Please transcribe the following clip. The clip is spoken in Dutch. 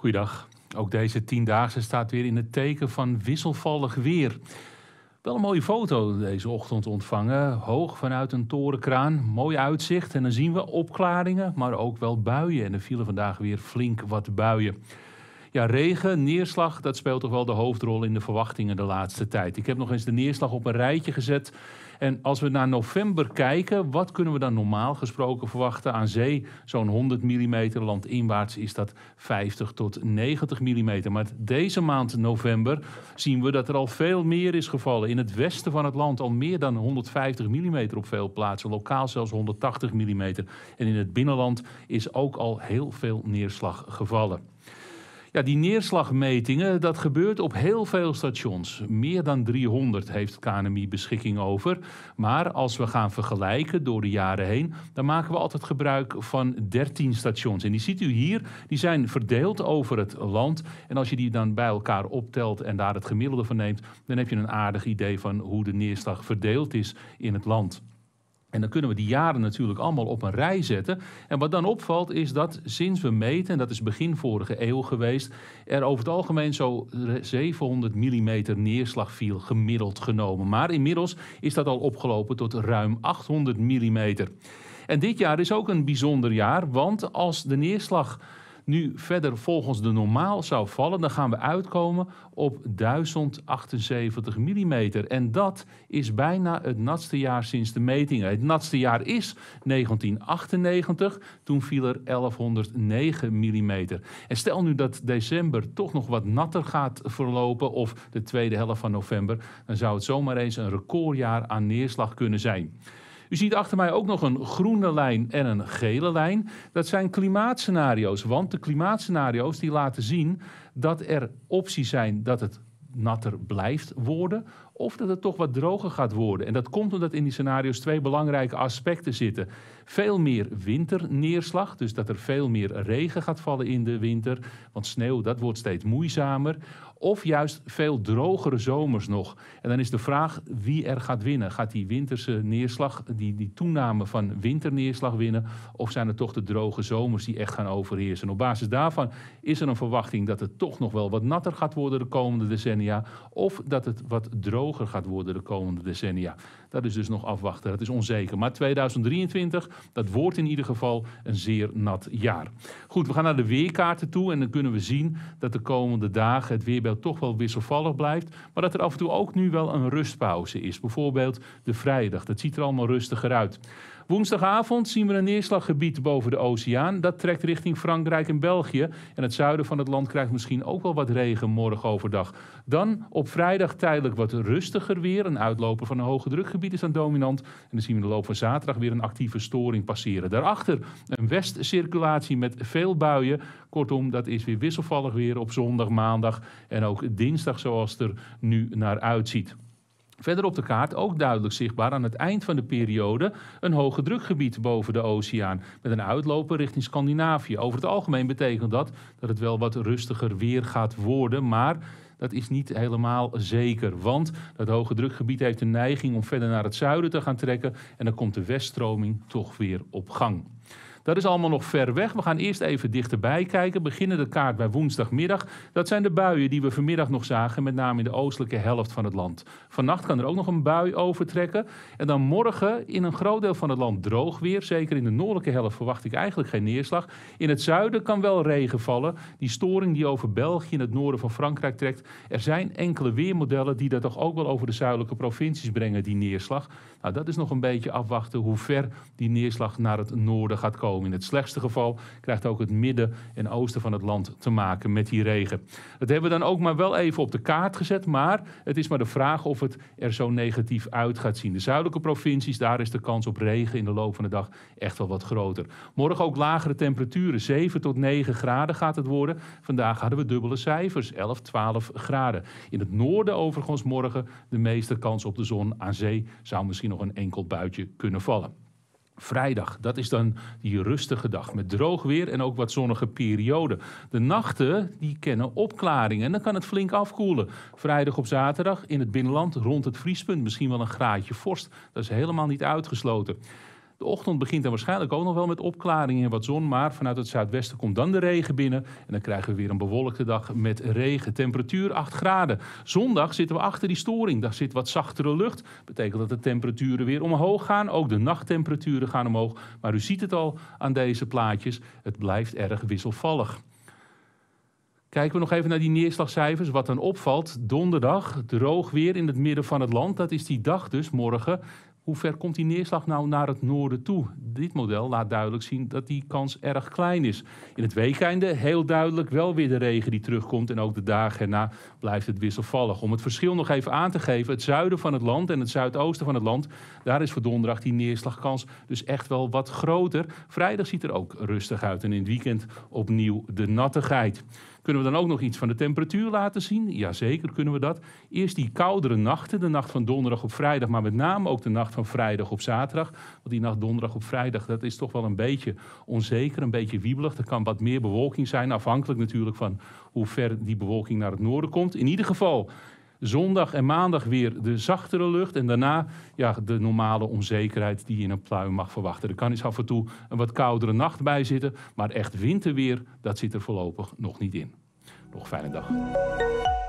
Goeiedag. Ook deze tiendaagse staat weer in het teken van wisselvallig weer. Wel een mooie foto deze ochtend ontvangen. Hoog vanuit een torenkraan. Mooi uitzicht. En dan zien we opklaringen, maar ook wel buien. En er vielen vandaag weer flink wat buien. Ja, regen, neerslag, dat speelt toch wel de hoofdrol in de verwachtingen de laatste tijd. Ik heb nog eens de neerslag op een rijtje gezet. En als we naar november kijken, wat kunnen we dan normaal gesproken verwachten? Aan zee zo'n 100 mm, landinwaarts is dat 50 tot 90 mm. Maar deze maand november zien we dat er al veel meer is gevallen. In het westen van het land al meer dan 150 mm op veel plaatsen, lokaal zelfs 180 mm. En in het binnenland is ook al heel veel neerslag gevallen. Ja, die neerslagmetingen, dat gebeurt op heel veel stations. Meer dan 300 heeft KNMI beschikking over. Maar als we gaan vergelijken door de jaren heen, dan maken we altijd gebruik van 13 stations. En die ziet u hier, die zijn verdeeld over het land. En als je die dan bij elkaar optelt en daar het gemiddelde van neemt, dan heb je een aardig idee van hoe de neerslag verdeeld is in het land. En dan kunnen we die jaren natuurlijk allemaal op een rij zetten. En wat dan opvalt is dat sinds we meten, en dat is begin vorige eeuw geweest, er over het algemeen zo 700 mm neerslag viel gemiddeld genomen. Maar inmiddels is dat al opgelopen tot ruim 800 mm. En dit jaar is ook een bijzonder jaar, want als de neerslag nu verder volgens de normaal zou vallen, dan gaan we uitkomen op 1078 mm. En dat is bijna het natste jaar sinds de metingen. Het natste jaar is 1998, toen viel er 1109 mm. En stel nu dat december toch nog wat natter gaat verlopen, of de tweede helft van november, dan zou het zomaar eens een recordjaar aan neerslag kunnen zijn. U ziet achter mij ook nog een groene lijn en een gele lijn. Dat zijn klimaatscenario's, want de klimaatscenario's die laten zien dat er opties zijn dat het natter blijft worden of dat het toch wat droger gaat worden. En dat komt omdat in die scenario's twee belangrijke aspecten zitten. Veel meer winterneerslag, dus dat er veel meer regen gaat vallen in de winter, want sneeuw dat wordt steeds moeizamer. Of juist veel drogere zomers nog. En dan is de vraag wie er gaat winnen. Gaat die winterse neerslag, die, die toename van winterneerslag winnen, of zijn het toch de droge zomers die echt gaan overheersen? Op basis daarvan is er een verwachting dat het toch nog wel wat natter gaat worden de komende decennia, of dat het wat droger gaat worden de komende decennia. Dat is dus nog afwachten, dat is onzeker. Maar 2023, dat wordt in ieder geval een zeer nat jaar. Goed, we gaan naar de weerkaarten toe en dan kunnen we zien dat de komende dagen het weerbeeld toch wel wisselvallig blijft. Maar dat er af en toe ook nu wel een rustpauze is. Bijvoorbeeld de vrijdag, dat ziet er allemaal rustiger uit. Woensdagavond zien we een neerslaggebied boven de oceaan. Dat trekt richting Frankrijk en België. En het zuiden van het land krijgt misschien ook wel wat regen morgen overdag. Dan op vrijdag tijdelijk wat rustiger weer. Een uitloper van een hoge drukgebied is dan dominant. En dan zien we in de loop van zaterdag weer een actieve storing passeren. Daarachter een westcirculatie met veel buien. Kortom, dat is weer wisselvallig weer op zondag, maandag en ook dinsdag zoals het er nu naar uitziet. Verder op de kaart ook duidelijk zichtbaar aan het eind van de periode een hoge drukgebied boven de oceaan met een uitloper richting Scandinavië. Over het algemeen betekent dat dat het wel wat rustiger weer gaat worden, maar dat is niet helemaal zeker. Want dat hoge drukgebied heeft de neiging om verder naar het zuiden te gaan trekken en dan komt de weststroming toch weer op gang. Dat is allemaal nog ver weg. We gaan eerst even dichterbij kijken. Beginnen de kaart bij woensdagmiddag. Dat zijn de buien die we vanmiddag nog zagen, met name in de oostelijke helft van het land. Vannacht kan er ook nog een bui overtrekken. En dan morgen in een groot deel van het land droog weer. Zeker in de noordelijke helft verwacht ik eigenlijk geen neerslag. In het zuiden kan wel regen vallen. Die storing die over België en het noorden van Frankrijk trekt. Er zijn enkele weermodellen die dat toch ook wel over de zuidelijke provincies brengen, die neerslag. Nou, dat is nog een beetje afwachten hoe ver die neerslag naar het noorden gaat komen. In het slechtste geval krijgt ook het midden en oosten van het land te maken met die regen. Dat hebben we dan ook maar wel even op de kaart gezet. Maar het is maar de vraag of het er zo negatief uit gaat zien. De zuidelijke provincies, daar is de kans op regen in de loop van de dag echt wel wat groter. Morgen ook lagere temperaturen. 7 tot 9 graden gaat het worden. Vandaag hadden we dubbele cijfers. 11, 12 graden. In het noorden overigens morgen de meeste kans op de zon. Aan zee zou misschien nog een enkel buitje kunnen vallen. Vrijdag, dat is dan die rustige dag met droog weer en ook wat zonnige perioden. De nachten die kennen opklaringen en dan kan het flink afkoelen. Vrijdag op zaterdag in het binnenland rond het vriespunt misschien wel een graadje vorst. Dat is helemaal niet uitgesloten. De ochtend begint dan waarschijnlijk ook nog wel met opklaringen en wat zon. Maar vanuit het zuidwesten komt dan de regen binnen. En dan krijgen we weer een bewolkte dag met regen. Temperatuur 8 graden. Zondag zitten we achter die storing. Daar zit wat zachtere lucht. Betekent dat de temperaturen weer omhoog gaan. Ook de nachttemperaturen gaan omhoog. Maar u ziet het al aan deze plaatjes. Het blijft erg wisselvallig. Kijken we nog even naar die neerslagcijfers. Wat dan opvalt, donderdag droog weer in het midden van het land. Dat is die dag dus morgen hoe ver komt die neerslag nou naar het noorden toe? dit model laat duidelijk zien dat die kans erg klein is. In het weekende heel duidelijk wel weer de regen die terugkomt. En ook de dagen erna blijft het wisselvallig. Om het verschil nog even aan te geven: het zuiden van het land en het zuidoosten van het land. Daar is voor donderdag die neerslagkans dus echt wel wat groter. Vrijdag ziet er ook rustig uit. En in het weekend opnieuw de nattigheid. Kunnen we dan ook nog iets van de temperatuur laten zien? Jazeker kunnen we dat. Eerst die koudere nachten, de nacht van donderdag op vrijdag, maar met name ook de nacht van vrijdag op zaterdag. Want die nacht donderdag op vrijdag dat is toch wel een beetje onzeker, een beetje wiebelig. Er kan wat meer bewolking zijn, afhankelijk natuurlijk van hoe ver die bewolking naar het noorden komt. In ieder geval zondag en maandag weer de zachtere lucht. En daarna ja, de normale onzekerheid die je in een pluim mag verwachten. Er kan eens af en toe een wat koudere nacht bij zitten. Maar echt winterweer, dat zit er voorlopig nog niet in. Nog fijne dag.